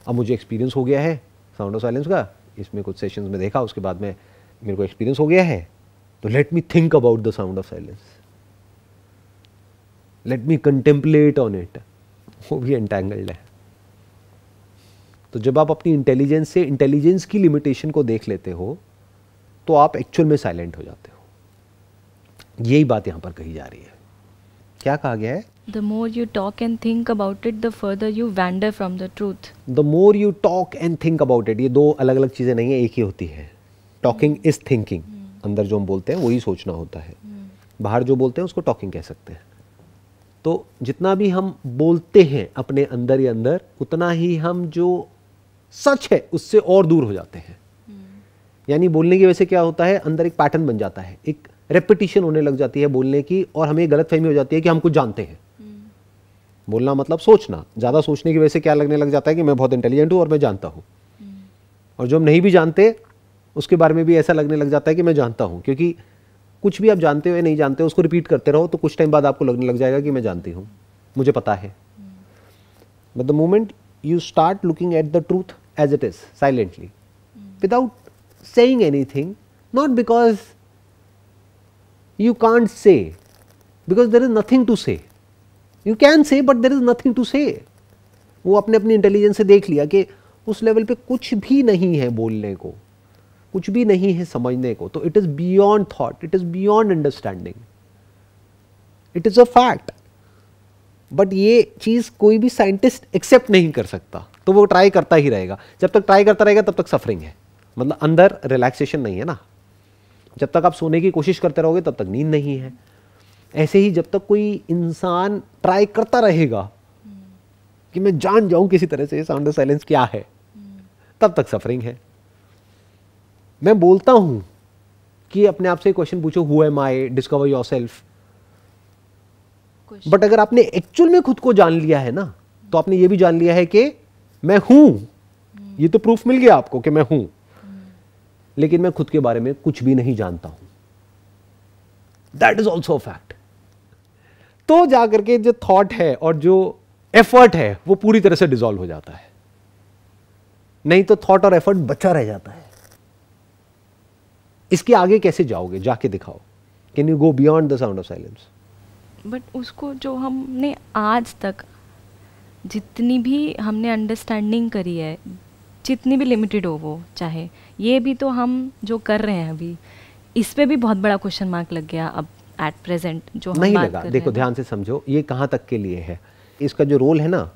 अब मुझे एक्सपीरियंस हो गया है साउंड ऑफ साइलेंस का इसमें कुछ सेशंस में देखा उसके बाद में मेरे को एक्सपीरियंस हो गया है तो let me think about the sound of silence let me contemplate on it वो भी एंटेंगल्ड है तो जब आप अपनी इंटेलिजेंस से इंटेलिजेंस की लिमिटेशन को देख लेते हो तो आप एक्चुअल में साइलेंट हो जाते हो यही बात यहाँ पर कही जा रही है क्या कहा गया है The more you talk and think about it, the further you wander from the truth. The more you talk and think about it, ये दो अलग अलग चीज़ें नहीं है एक ही होती है टॉकिंग इज थिंकिंग अंदर जो हम बोलते हैं वही सोचना होता है mm. बाहर जो बोलते हैं उसको टॉकिंग कह सकते हैं तो जितना भी हम बोलते हैं अपने अंदर या अंदर उतना ही हम जो सच है उससे और दूर हो जाते हैं mm. यानी बोलने की वजह से क्या होता है अंदर एक पैटर्न बन जाता है एक रेपिटिशन होने लग जाती है बोलने की और हमें गलत फहमी हो जाती है कि हम कुछ जानते हैं बोलना मतलब सोचना ज़्यादा सोचने की वजह से क्या लगने लग जाता है कि मैं बहुत इंटेलिजेंट हूँ और मैं जानता हूँ और जो हम नहीं भी जानते उसके बारे में भी ऐसा लगने लग जाता है कि मैं जानता हूँ क्योंकि कुछ भी आप जानते हो या नहीं जानते हो उसको रिपीट करते रहो तो कुछ टाइम बाद आपको लगने लग जाएगा कि मैं जानती हूँ मुझे पता है but the moment you start looking at the truth as it is silently without saying anything not because you can't say because there is nothing to say you can say but there is nothing to say वो अपने अपनी इंटेलिजेंस से देख लिया कि उस लेवल पे कुछ भी नहीं है बोलने को कुछ भी नहीं है समझने को तो it is beyond thought it is beyond understanding it is a fact but ये चीज़ कोई भी साइंटिस्ट एक्सेप्ट नहीं कर सकता तो वो ट्राई करता ही रहेगा जब तक ट्राई करता रहेगा तब तक सफरिंग है मतलब अंदर रिलैक्सेशन नहीं है ना जब तक आप सोने की कोशिश करते रहोगे तब तक नींद नहीं है ऐसे ही जब तक कोई इंसान ट्राई करता रहेगा कि मैं जान जाऊं किसी तरह से साउंड साइलेंस क्या है तब तक सफरिंग है मैं बोलता हूं कि अपने आप से क्वेश्चन पूछो who am I discover yourself but अगर आपने एक्चुअल में खुद को जान लिया है ना तो आपने ये भी जान लिया है कि मैं हूं ये तो प्रूफ मिल गया आपको कि मैं हूं लेकिन मैं खुद के बारे में कुछ भी नहीं जानता हूं दैट इज ऑल्सो फैक्ट तो जा करके जो थॉट है और जो एफर्ट है वो पूरी तरह से डिजोल्व हो जाता है नहीं तो थॉट और एफर्ट बचा रह जाता है इसके आगे कैसे जाओगे जाके दिखाओ can you go beyond the sound of silence but उसको जो हमने आज तक जितनी भी हमने अंडरस्टैंडिंग करी है जितनी भी लिमिटेड हो वो चाहे ये भी तो हम जो कर रहे हैं अभी इस पर भी बहुत बड़ा क्वेश्चन मार्क लग गया अब एट प्रेजेंट जो हम नहीं बात लगा कर देखो ध्यान से समझो ये कहाँ तक के लिए है इसका जो रोल है ना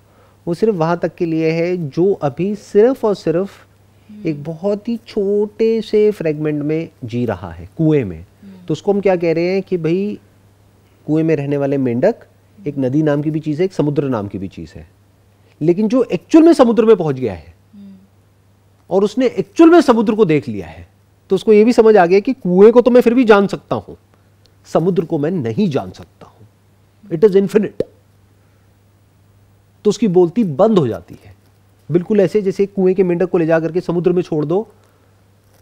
वो सिर्फ वहाँ तक के लिए है जो अभी सिर्फ और सिर्फ एक बहुत ही छोटे से फ्रेगमेंट में जी रहा है कुएं में हम्म। तो उसको हम क्या कह रहे हैं कि भाई कुएं में रहने वाले मेंढक एक नदी नाम की भी चीज़ है एक समुद्र नाम की भी चीज़ है लेकिन जो एक्चुअल में समुद्र में पहुंच गया है हम्म। और उसने एक्चुअल में समुद्र को देख लिया है तो उसको ये भी समझ आ गया कि कुएं को तो मैं फिर भी जान सकता हूँ समुद्र को मैं नहीं जान सकता हूं इट इज इंफिनिट तो उसकी बोलती बंद हो जाती है बिल्कुल ऐसे जैसे कुएं के मेंढक को ले जाकर के समुद्र में छोड़ दो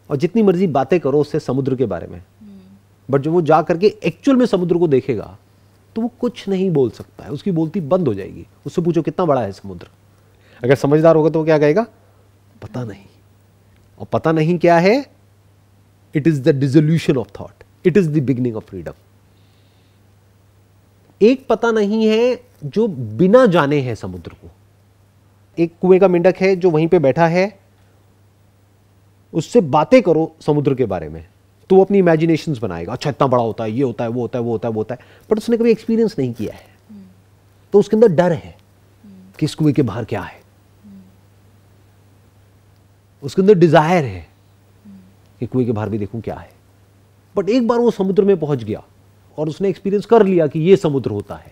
और जितनी मर्जी बातें करो उससे समुद्र के बारे में बट hmm. जब वो जा करके एक्चुअल में समुद्र को देखेगा तो वो कुछ नहीं बोल सकता है उसकी बोलती बंद हो जाएगी उससे पूछो कितना बड़ा है समुद्र अगर समझदार होगा तो वो क्या कहेगा पता नहीं और पता नहीं क्या है it is the dissolution of thought it is the beginning of freedom एक पता नहीं है जो बिना जाने है समुद्र को एक कुएं का मेंढक है जो वहीं पे बैठा है उससे बातें करो समुद्र के बारे में तो वो अपनी इमेजिनेशन बनाएगा अच्छा इतना बड़ा होता है ये होता है वो होता है वो होता है वो होता है बट उसने कभी एक्सपीरियंस नहीं किया है तो उसके अंदर डर है कि इस कुएं के बाहर क्या है उसके अंदर डिजायर है कि कुएं के बाहर भी देखूं क्या है बट एक बार वो समुद्र में पहुंच गया और उसने एक्सपीरियंस कर लिया कि ये समुद्र होता है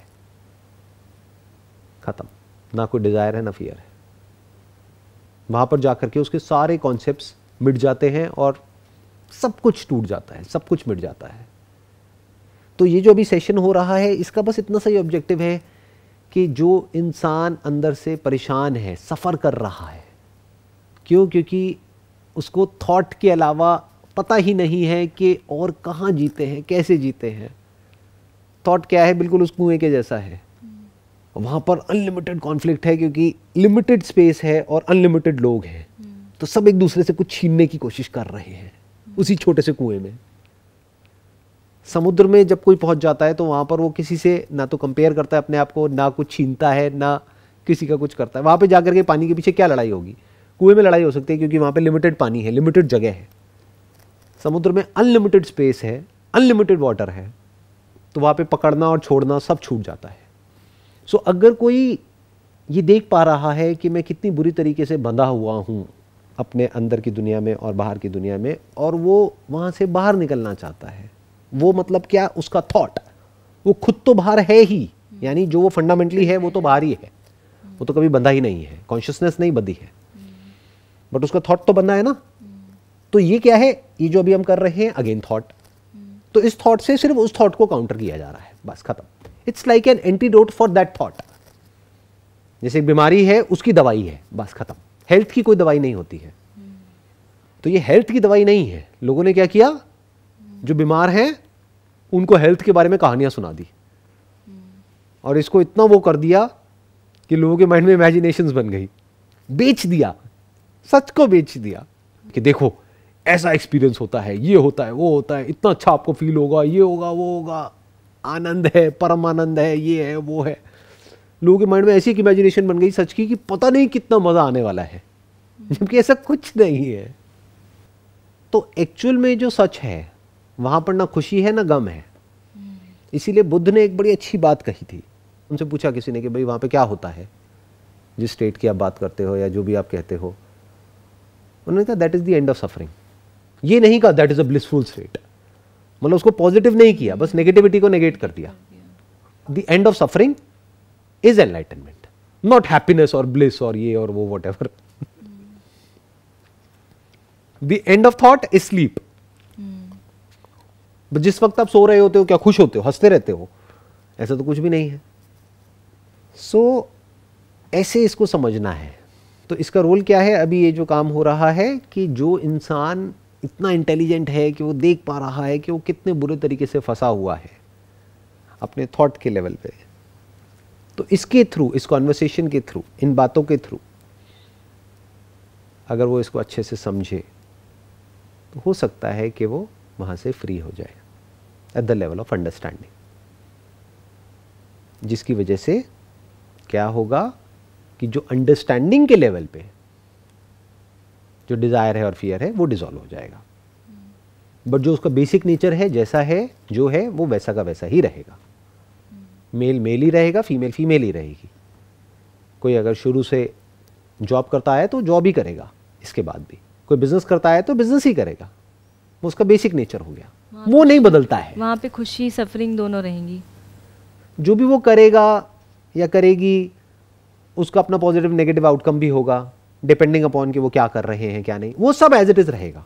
खत्म ना कोई डिजायर है ना फियर है वहां पर जाकर के उसके सारे कॉन्सेप्ट मिट जाते हैं और सब कुछ टूट जाता है सब कुछ मिट जाता है तो ये जो अभी सेशन हो रहा है इसका बस इतना सही ऑब्जेक्टिव है कि जो इंसान अंदर से परेशान है सफ़र कर रहा है क्यों क्योंकि उसको थॉट के अलावा पता ही नहीं है कि और कहाँ जीते हैं कैसे जीते हैं थॉट क्या है बिल्कुल उस कुएं के जैसा है हम्म। वहाँ पर अनलिमिटेड कॉन्फ्लिक्ट है क्योंकि लिमिटेड स्पेस है और अनलिमिटेड लोग हैं हम्म। तो सब एक दूसरे से कुछ छीनने की कोशिश कर रहे हैं हम्म। उसी छोटे से कुएं में समुद्र में जब कोई पहुंच जाता है तो वहां पर वो किसी से ना तो कंपेयर करता है अपने आप को ना कुछ छीनता है ना किसी का कुछ करता है वहाँ पर जाकर के पानी के पीछे क्या लड़ाई होगी कुएं में लड़ाई हो सकती है क्योंकि वहाँ पर लिमिटेड पानी है लिमिटेड जगह है समुद्र में अनलिमिटेड स्पेस है अनलिमिटेड वाटर है तो वहाँ पे पकड़ना और छोड़ना सब छूट जाता है सो so, अगर कोई ये देख पा रहा है कि मैं कितनी बुरी तरीके से बंधा हुआ हूँ अपने अंदर की दुनिया में और बाहर की दुनिया में और वो वहाँ से बाहर निकलना चाहता है वो मतलब क्या उसका थॉट वो खुद तो बाहर है ही यानी जो वो फंडामेंटली है वो तो बाहर ही है वो तो कभी बंधा ही नहीं है कॉन्शियसनेस नहीं बंधी है बट उसका थॉट तो बंधा है ना तो ये क्या है ये जो अभी हम कर रहे हैं अगेन थॉट हम्म। तो इस थॉट से सिर्फ उस थॉट को काउंटर किया जा रहा है बस खत्म it's like an antidote for that thought जैसे एक बीमारी है उसकी दवाई है बस खत्म हेल्थ की कोई दवाई नहीं होती है हम्म। तो ये हेल्थ की दवाई नहीं है लोगों ने क्या किया हम्म। जो बीमार हैं उनको हेल्थ के बारे में कहानियां सुना दी और इसको इतना वो कर दिया कि लोगों के माइंड में इमेजिनेशन बन गई बेच दिया सच को बेच दिया कि देखो ऐसा एक्सपीरियंस होता है ये होता है वो होता है इतना अच्छा आपको फील होगा ये होगा वो होगा आनंद है परम आनंद है ये है वो है लोगों के माइंड में ऐसी एक इमेजिनेशन बन गई सच की कि पता नहीं कितना मज़ा आने वाला है जबकि ऐसा कुछ नहीं है तो एक्चुअल में जो सच है वहां पर ना खुशी है ना गम है इसीलिए बुद्ध ने एक बड़ी अच्छी बात कही थी उनसे पूछा किसी ने कि भाई वहां पे क्या होता है जिस स्टेट की आप बात करते हो या जो भी आप कहते हो उन्होंने कहा that is the end of suffering ये नहीं कहा that is a blissful state मतलब उसको पॉजिटिव नहीं किया बस नेगेटिविटी को नेगेट कर दिया the end of suffering is enlightenment not happiness और ब्लिस और ये और वो whatever the end of thought is sleep जिस वक्त आप सो रहे होते हो क्या खुश होते हो हंसते रहते हो ऐसा तो कुछ भी नहीं है सो so, ऐसे इसको समझना है तो इसका रोल क्या है अभी ये जो काम हो रहा है कि जो इंसान इतना इंटेलिजेंट है कि वो देख पा रहा है कि वो कितने बुरे तरीके से फंसा हुआ है अपने थॉट के लेवल पे तो इसके थ्रू इस कॉन्वर्सेशन के थ्रू इन बातों के थ्रू अगर वो इसको अच्छे से समझे तो हो सकता है कि वो वहाँ से फ्री हो जाए at the level of understanding जिसकी वजह से क्या होगा कि जो अंडरस्टैंडिंग के लेवल पे जो डिज़ायर है और फियर है वो डिज़ोल्व हो जाएगा बट जो उसका बेसिक नेचर है जैसा है जो है वो वैसा का वैसा ही रहेगा मेल मेल ही रहेगा फीमेल फीमेल ही रहेगी कोई अगर शुरू से जॉब करता है तो जॉब ही करेगा इसके बाद भी कोई बिजनेस करता है तो बिजनेस ही करेगा वो उसका बेसिक नेचर हो गया वो नहीं बदलता है वहाँ पे खुशी सफरिंग दोनों रहेंगी जो भी वो करेगा या करेगी उसका अपना पॉजिटिव नेगेटिव आउटकम भी होगा डिपेंडिंग अपॉन कि वो क्या कर रहे हैं क्या नहीं वो सब एज इट इज़ रहेगा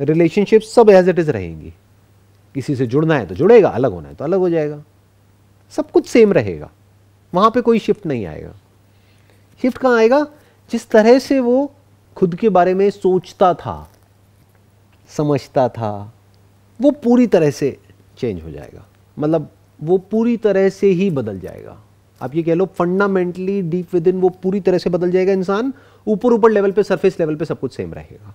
रिलेशनशिप सब एज इट इज़ रहेंगी किसी से जुड़ना है तो जुड़ेगा अलग होना है तो अलग हो जाएगा सब कुछ सेम रहेगा वहाँ पे कोई शिफ्ट नहीं आएगा शिफ्ट कहाँ आएगा जिस तरह से वो खुद के बारे में सोचता था समझता था वो पूरी तरह से चेंज हो जाएगा मतलब वो पूरी तरह से ही बदल जाएगा आप ये कह लो फंडामेंटली डीप विद इन वो पूरी तरह से बदल जाएगा इंसान ऊपर ऊपर लेवल पे सरफेस लेवल पे सब कुछ सेम रहेगा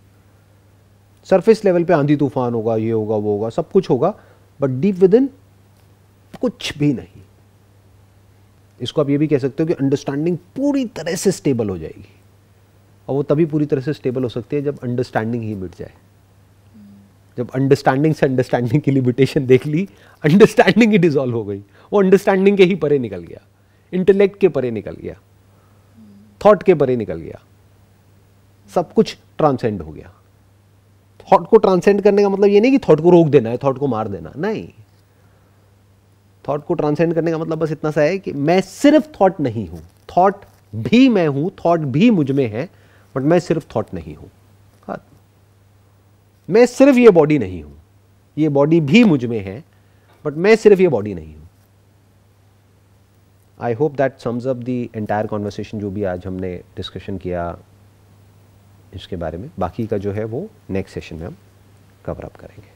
सरफेस लेवल पे आंधी तूफान होगा ये होगा वो होगा सब कुछ होगा बट डीप विद इन कुछ भी नहीं इसको आप ये भी कह सकते हो कि अंडरस्टैंडिंग पूरी तरह से स्टेबल हो जाएगी और वो तभी पूरी तरह से स्टेबल हो सकती है जब अंडरस्टैंडिंग ही मिट जाए जब अंडरस्टैंडिंग से अंडरस्टैंडिंग की लिमिटेशन देख ली अंडरस्टैंडिंग ही डिजॉल्व हो गई वो अंडरस्टैंडिंग के ही परे निकल गया इंटेलेक्ट के परे निकल गया थॉट के परे निकल गया सब कुछ ट्रांसेंड हो गया थॉट को ट्रांसेंड करने का मतलब ये नहीं कि थॉट को रोक देना है थॉट को मार देना नहीं थॉट को ट्रांसेंड करने का मतलब बस इतना सा है कि मैं सिर्फ थॉट नहीं हूं थॉट भी मैं हूं थॉट भी मुझ में है बट मैं सिर्फ थॉट नहीं हूं हाँ। मैं सिर्फ ये बॉडी नहीं हूं ये बॉडी भी मुझ में है बट मैं सिर्फ ये बॉडी नहीं हूं I hope that sums up the entire conversation जो भी आज हमने डिस्कशन किया इसके बारे में बाकी का जो है वो नेक्स्ट सेशन में हम कवर अप करेंगे